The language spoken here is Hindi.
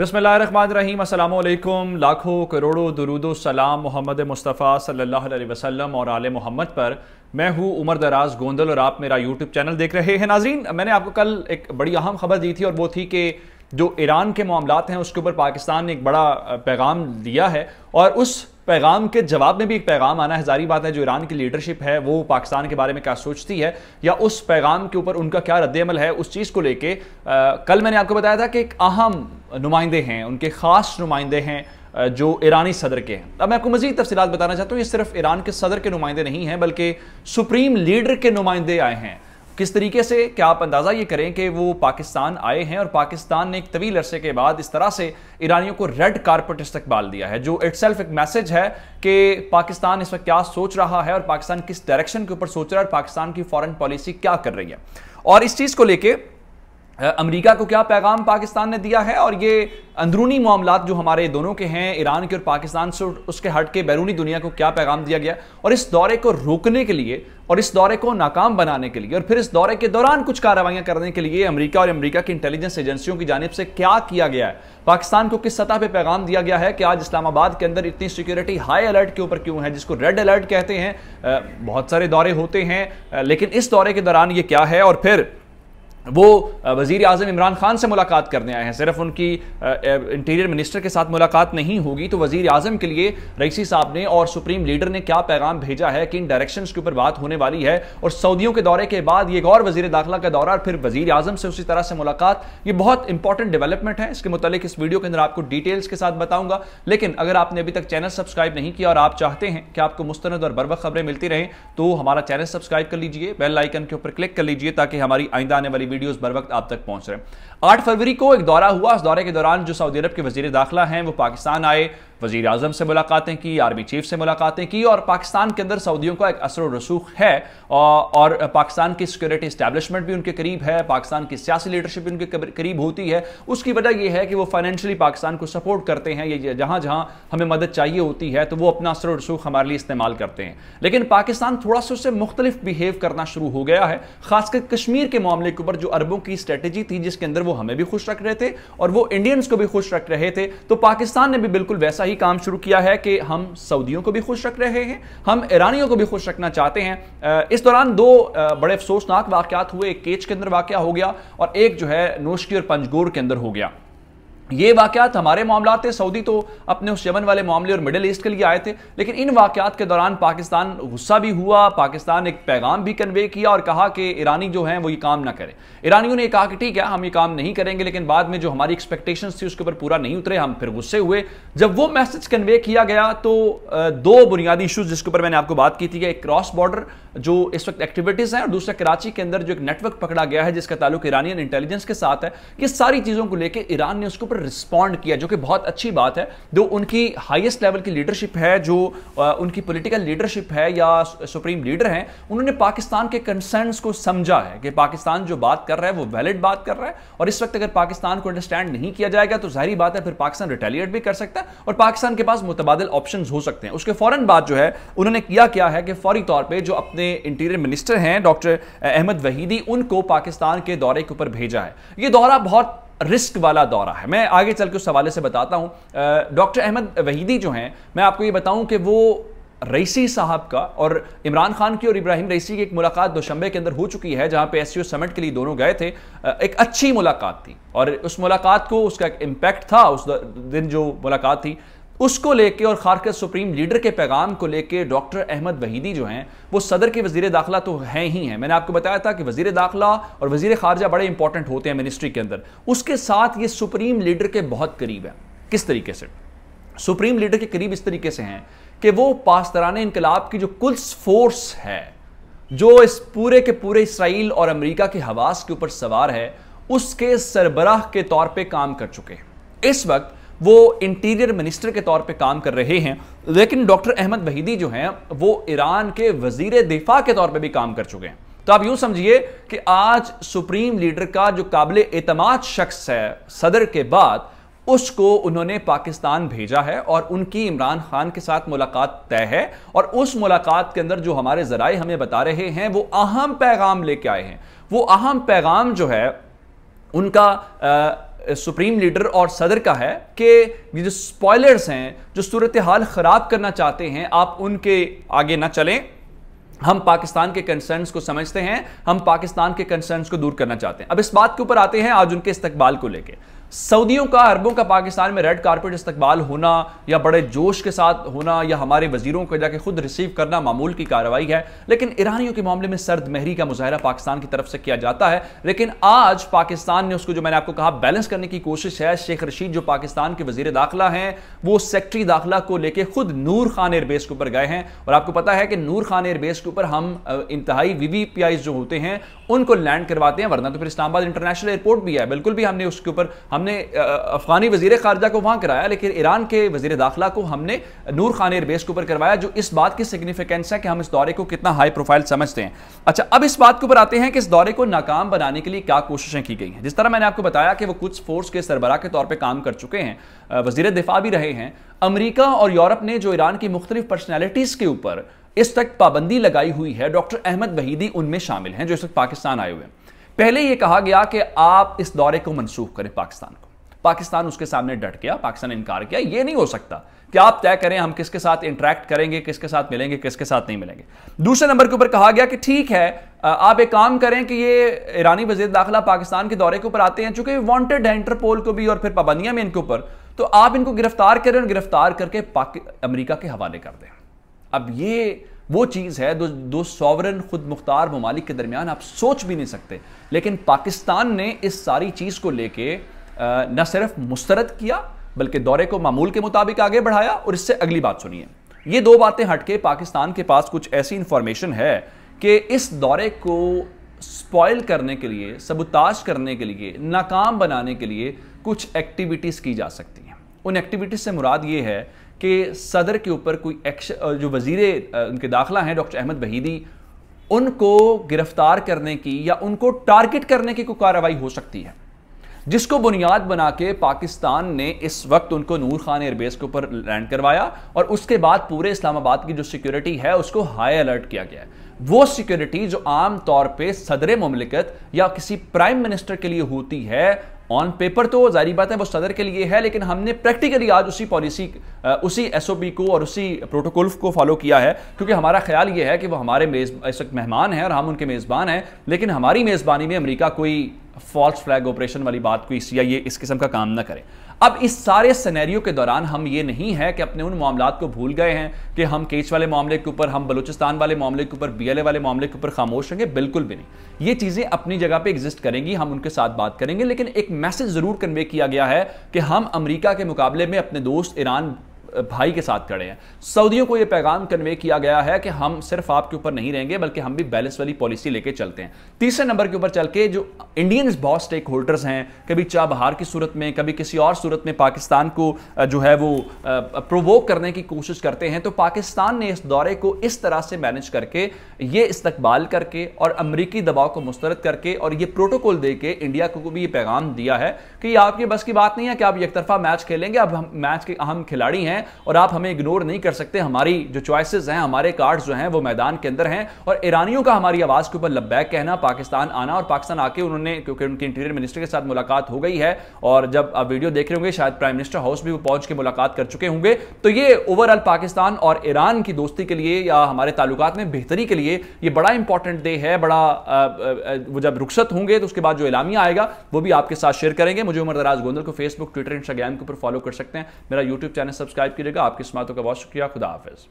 बसमीम अल्लाम लाखों करोड़ों दरूदो सलाम मोहम्मद मुस्तफ़ा सल्लल्लाहु अलैहि वसल्लम और आल मोहम्मद पर मैं हूँ उमर दराज गोंदल और आप मेरा यूट्यूब चैनल देख रहे हैं नाजरीन मैंने आपको कल एक बड़ी अहम खबर दी थी और वो थी कि जो ईरान के मामला हैं उसके ऊपर पाकिस्तान ने एक बड़ा पैगाम दिया है और उस पैगाम के जवाब में भी एक पैगाम आना है जारी बात है जो ईरान की लीडरशिप है वो पाकिस्तान के बारे में क्या सोचती है या उस पैगाम के ऊपर उनका क्या रद्दमल है उस चीज़ को लेके कल मैंने आपको बताया था कि एक अहम नुमाइंदे हैं उनके खास नुमाइंदे हैं जो ईरानी सदर के हैं अब मैं आपको मजीद तफसीत बताना चाहता हूँ ये सिर्फ ईरान के सदर के नुमाइंदे नहीं हैं बल्कि सुप्रीम लीडर के नुमाइंदे आए हैं किस तरीके से क्या आप अंदाज़ा ये करें कि वो पाकिस्तान आए हैं और पाकिस्तान ने एक तवील अरसे के बाद इस तरह से ईरानियों को रेड कारपेट इस्तकबाल दिया है जो सेल्फ एक मैसेज है कि पाकिस्तान इस वक्त क्या सोच रहा है और पाकिस्तान किस डायरेक्शन के ऊपर सोच रहा है और पाकिस्तान की फॉरन पॉलिसी क्या कर रही है और इस चीज़ को लेकर अमेरिका को क्या पैगाम पाकिस्तान ने दिया है और ये अंदरूनी मामला जो हमारे दोनों के हैं ईरान के और पाकिस्तान से उसके हट के बैरूनी दुनिया को क्या पैगाम दिया गया और इस दौरे को रोकने के लिए और इस दौरे को नाकाम बनाने के लिए और फिर इस दौरे के दौरान कुछ कार्रवाइयां करने के लिए अमरीका और अमरीका की इंटेलिजेंस एजेंसियों की जानब से क्या किया गया है पाकिस्तान को किस सतह पर पैगाम दिया गया है कि आज इस्लामाबाद के अंदर इतनी सिक्योरिटी हाई अलर्ट के ऊपर क्यों है जिसको रेड अलर्ट कहते हैं बहुत सारे दौरे होते हैं लेकिन इस दौरे के दौरान ये क्या है और फिर वो वजीर अजम इमरान खान से मुलाकात करने आए हैं सिर्फ उनकी इंटीरियर मिनिस्टर के साथ मुलाकात नहीं होगी तो वज़ी अजम के लिए रईसी साहब ने और सुप्रीम लीडर ने क्या पैगाम भेजा है कि इन डायरेक्शन के ऊपर बात होने वाली है और सऊदियों के दौरे के बाद ये एक और वजीर दाखिला का दौरा और फिर वजी अजम से उसी तरह से मुलाकात ये बहुत इंपॉर्टेंट डेवलपमेंट है इसके मुतलिक इस वीडियो के अंदर आपको डिटेल्स के साथ बताऊंगा लेकिन अगर आपने अभी तक चैनल सब्सक्राइब नहीं किया और आप चाहते हैं कि आपको मुस्तंद और बरबक खबरें मिलती रहें तो हमारा चैनल सब्सक्राइब कर लीजिए बेल आइकन के ऊपर क्लिक कर लीजिए ताकि हमारी आइंदा आने वाली वीडियोस बर वक्त आप तक पहुंच रहे हैं आठ फरवरी को एक दौरा हुआ उस दौरे के दौरान जो सऊदी अरब के वजीर दाखिला हैं वो पाकिस्तान आए वजीर अजम से मुलाकातें की आर्मी चीफ से मुलाकातें की और पाकिस्तान के अंदर सऊदियों का एक असर रसूख है और पाकिस्तान की सिक्योरिटी इस्टेब्लिशमेंट भी उनके करीब है पाकिस्तान की सियासी लीडरशिप भी उनके करीब होती है उसकी वजह यह है कि वो फाइनेंशियली पाकिस्तान को सपोर्ट करते हैं ये जहां जहां हमें मदद चाहिए होती है तो वो अपना असर रसूख हमारे लिए इस्तेमाल करते हैं लेकिन पाकिस्तान थोड़ा सा उससे मुख्तलिफ बिहेव करना शुरू हो गया है खासकर कश्मीर के मामले के ऊपर जो अरबों की स्ट्रेटेजी थी जिसके अंदर वो हमें भी खुश रख रहे थे और वो इंडियंस को भी खुश रख रहे थे तो पाकिस्तान ने भी बिल्कुल वैसा वही काम शुरू किया है कि हम सऊदियों को भी खुश रख रहे हैं हम ईरानियों को भी खुश रखना चाहते हैं इस दौरान दो बड़े अफसोसनाक वाक़ात हुए एक केच के अंदर वाक़ हो गया और एक जो है नोशकी और पंजगोर के अंदर हो गया ये वाकत हमारे मामला थे सऊदी तो अपने उस यमन वाले मामले और मिडिल ईस्ट के लिए आए थे लेकिन इन वाकत के दौरान पाकिस्तान गुस्सा भी हुआ पाकिस्तान एक पैगाम भी कन्वे किया और कहा कि ईरानी जो हैं वो ये काम ना करें ईरानियों ने कहा कि ठीक है हम ये काम नहीं करेंगे लेकिन बाद में जो हमारी एक्सपेक्टेशन थी उसके ऊपर पूरा नहीं उतरे हम फिर गुस्से हुए जब वो मैसेज कन्वे किया गया तो दो बुनियादी इशूज़ जिसके ऊपर मैंने आपको बात की थी एक क्रॉस बॉर्डर जो इस वक्त एक्टिविटीज़ हैं और दूसरा कराची के अंदर जो एक नेटवर्क पकड़ा गया है जिसका ताल्लुक ईरानियन इंटेलिजेंस के साथ है ये सारी चीज़ों को लेकर ईरान ने उसके ऊपर रिस्पॉन्ड किया जो कि बहुत अच्छी बात है जो उनकी हाईएस्ट लेवल की लीडरशिप है जो उनकी पॉलिटिकल लीडरशिप है या सुप्रीम लीडर हैं उन्होंने पाकिस्तान के कंसर्न्स को समझा है कि पाकिस्तान जो बात कर रहा है वो वैलिड बात कर रहा है और इस वक्त अगर पाकिस्तान को अंडरस्टैंड नहीं किया जाएगा तो जाहिर बात है फिर पाकिस्तान रिटेलिएट भी कर सकता है और पाकिस्तान के पास मुतबादल ऑप्शन हो सकते हैं उसके फौरन बाद जो है उन्होंने किया क्या है कि फौरी तौर पर जो अपने इंटीरियर मिनिस्टर हैं डॉक्टर अहमद वहीदी उनको पाकिस्तान के दौरे के ऊपर भेजा है यह दौरा बहुत रिस्क वाला दौरा है मैं आगे चल के उस हवाले से बताता हूँ डॉक्टर अहमद वहीदी जो हैं मैं आपको ये बताऊँ कि वो रईसी साहब का और इमरान खान की और इब्राहिम रईसी की एक मुलाकात दुशंबे के अंदर हो चुकी है जहां पे एससीओ समिट के लिए दोनों गए थे एक अच्छी मुलाकात थी और उस मुलाकात को उसका एक इम्पैक्ट था उस दिन जो मुलाकात थी उसको लेके और खारकर सुप्रीम लीडर के पैगाम को लेके डॉक्टर अहमद वहीदी जो हैं वो सदर के वजीर दाखिला तो हैं ही हैं मैंने आपको बताया था कि वजीर दाखिला और वजीर खारजा बड़े इंपॉर्टेंट होते हैं मिनिस्ट्री के अंदर उसके साथ ये सुप्रीम लीडर के बहुत करीब है किस तरीके से सुप्रीम लीडर के करीब इस तरीके से हैं कि वो पासदरान इनकलाब की जो कुल्स फोर्स है जो इस पूरे के पूरे इसराइल और अमरीका के हवास के ऊपर सवार है उसके सरबराह के तौर पर काम कर चुके हैं इस वक्त वो इंटीरियर मिनिस्टर के तौर पे काम कर रहे हैं लेकिन डॉक्टर अहमद वहीदी जो हैं वो ईरान के वजीर दिफा के तौर पे भी काम कर चुके हैं तो आप यूं समझिए कि आज सुप्रीम लीडर का जो काबिल एतमाद शख्स है सदर के बाद उसको उन्होंने पाकिस्तान भेजा है और उनकी इमरान खान के साथ मुलाकात तय है और उस मुलाकात के अंदर जो हमारे जराए हमें बता रहे हैं वो अहम पैगाम लेके आए हैं वो अहम पैगाम जो है उनका आ, सुप्रीम लीडर और सदर का है कि ये जो स्पॉयलर्स हैं जो सूरत हाल ख़राब करना चाहते हैं आप उनके आगे ना चलें हम पाकिस्तान के कंसर्न्स को समझते हैं हम पाकिस्तान के कंसर्न्स को दूर करना चाहते हैं अब इस बात के ऊपर आते हैं आज उनके इस्तकबाल को लेकर सऊदियों का अरबों का पाकिस्तान में रेड कारपेट इस्तकबाल होना या बड़े जोश के साथ होना या हमारे वजीरों को जाके खुद रिसीव करना मामूल की कार्रवाई है लेकिन ईरानियों के मामले में सर्द महरी का मुजाहरा पाकिस्तान की तरफ से किया जाता है लेकिन आज पाकिस्तान ने उसको जो मैंने आपको कहा बैलेंस करने की कोशिश है शेख रशीद जो पाकिस्तान के वजीर दाखिला हैं वो सेक्रेटरी दाखिला को लेकर खुद नूर खान एयरबेस के ऊपर गए हैं और आपको पता है कि नूर खान एयरबेस के ऊपर हम इंतहाई वीवीपीआई जो होते हैं उनको लैंड करवाते हैं वरना तो फिर इस्लामाबाद इंटरनेशनल एयरपोर्ट भी है बिल्कुल भी हमने उसके ऊपर हम हमने अफगानी वजीर खारजा को वहां कराया लेकिन ईरान के वजीर दाखिला को हमने नूर खान एयरबेस के ऊपर करवाया जो इस बात की सिग्निफिकेंस है कि हम इस दौरे को कितना हाई प्रोफाइल समझते हैं अच्छा अब इस बात के ऊपर आते हैं कि इस दौरे को नाकाम बनाने के लिए क्या कोशिशें की गई हैं जिस तरह मैंने आपको बताया कि वो कुछ फोर्स के सरबरा के तौर पर काम कर चुके हैं वजीर दिफा भी रहे हैं अमरीका और यूरोप ने जो ईरान की मुख्तलिफ पर्सनैलिटीज़ के ऊपर इस तक पाबंदी लगाई हुई है डॉक्टर अहमद वहीदी उनमें शामिल हैं जो इस वक्त पाकिस्तान आए हुए हैं पहले यह कहा गया कि आप इस दौरे को मनसूख करें पाकिस्तान को पाकिस्तान उसके सामने डट गया पाकिस्तान इनकार किया यह नहीं हो सकता कि आप तय करें हम किसके साथ इंटरेक्ट करेंगे किसके साथ मिलेंगे किसके साथ नहीं मिलेंगे दूसरे नंबर के ऊपर कहा गया कि ठीक है आप एक काम करें कि ये ईरानी वजीर दाखिला पाकिस्तान के दौरे के ऊपर आते हैं चूंकि वांटेड है इंटरपोल को भी और फिर पाबंदियां में इनके ऊपर तो आप इनको गिरफ्तार करें और गिरफ्तार करके अमरीका के हवाले कर दें अब ये वो चीज़ है दो दो सॉवरन खुद मुख्तार ममालिक के दरमियान आप सोच भी नहीं सकते लेकिन पाकिस्तान ने इस सारी चीज़ को लेके न सिर्फ मुस्तरद किया बल्कि दौरे को मामूल के मुताबिक आगे बढ़ाया और इससे अगली बात सुनिए ये दो बातें हटके पाकिस्तान के पास कुछ ऐसी इंफॉर्मेशन है कि इस दौरे को स्पॉयल करने के लिए सबुताज करने के लिए नाकाम बनाने के लिए कुछ एक्टिविटीज़ की जा सकती हैं उन एक्टिविटीज़ से मुराद ये है कि सदर के ऊपर कोई एक्शन जो वजीर उनके दाखिला हैं डॉक्टर अहमद बहीदी उनको गिरफ्तार करने की या उनको टारगेट करने की कोई कार्रवाई हो सकती है जिसको बुनियाद बना के पाकिस्तान ने इस वक्त उनको नूर खान एयरबेस के ऊपर लैंड करवाया और उसके बाद पूरे इस्लामाबाद की जो सिक्योरिटी है उसको हाई अलर्ट किया गया है वो सिक्योरिटी जो आम तौर पे सदर ममलिकत या किसी प्राइम मिनिस्टर के लिए होती है ऑन पेपर तो जारी बात है वो सदर के लिए है लेकिन हमने प्रैक्टिकली आज उसी पॉलिसी उसी एसओपी को और उसी प्रोटोकॉल को फॉलो किया है क्योंकि हमारा ख्याल ये है कि वो हमारे मेज मेहमान हैं और हम उनके मेज़बान हैं लेकिन हमारी मेज़बानी में अमेरिका कोई फॉल्स फ्लैग ऑपरेशन वाली बात को या ये इस किस्म का काम ना करें अब इस सारे सिनेरियो के दौरान हम ये नहीं है कि अपने उन मामला को भूल गए हैं कि हम केच वाले मामले के ऊपर हम बलूचिस्तान वाले मामले के ऊपर बीएलए वाले मामले के ऊपर खामोश होंगे बिल्कुल भी नहीं ये चीज़ें अपनी जगह पे एग्जिस्ट करेंगी हम उनके साथ बात करेंगे लेकिन एक मैसेज ज़रूर कन्वे किया गया है कि हम अमरीका के मुकाबले में अपने दोस्त ईरान भाई के साथ खड़े हैं सऊदियों को यह पैगाम कन्वे किया गया है कि हम सिर्फ आपके ऊपर नहीं रहेंगे बल्कि हम भी बैलेंस वाली पॉलिसी लेके चलते हैं तीसरे नंबर के ऊपर चल के जो इंडियन बहुत स्टेक होल्डर्स हैं कभी चाबहार की सूरत में कभी किसी और सूरत में पाकिस्तान को जो है वो प्रोवोक करने की कोशिश करते हैं तो पाकिस्तान ने इस दौरे को इस तरह से मैनेज करके ये इस्तकबाल करके और अमरीकी दबाव को मुस्तरद करके और ये प्रोटोकॉल दे के इंडिया को भी ये पैगाम दिया है कि आपके बस की बात नहीं है कि आप एक तरफा मैच खेलेंगे अब हम मैच के अहम खिलाड़ी हैं हैं और आप हमें इग्नोर नहीं कर सकते हमारी जो चॉइसेस हैं हमारे कार्ड्स जो हैं वो मैदान के अंदर हैं और ईरानियों का हमारी आवाज के ऊपर लब्बैक कहना पाकिस्तान आना और पाकिस्तान आके उन्होंने क्योंकि उनकी इंटीरियर मिनिस्टर के साथ मुलाकात हो गई है और जब आप वीडियो देख रहे होंगे शायद प्राइम मिनिस्टर हाउस भी वो पहुंच के मुलाकात कर चुके होंगे तो ये ओवरऑल पाकिस्तान और ईरान की दोस्ती के लिए या हमारे ताल्लुकात में बेहतरी के लिए ये बड़ा इंपॉर्टेंट डे है बड़ा वो जब रुखसत होंगे तो उसके बाद जो इलामिया आएगा वो भी आपके साथ शेयर करेंगे मुझे उम्र दराज गोंदल को फेसबुक ट्विटर इंस्टाग्राम के ऊपर फॉलो कर सकते हैं मेरा यूट्यूब चैनल सब्सक्राइब सब्सक्राइब कीजिएगा आपकी समातों का बहुत शुक्रिया खुदा हाफिज़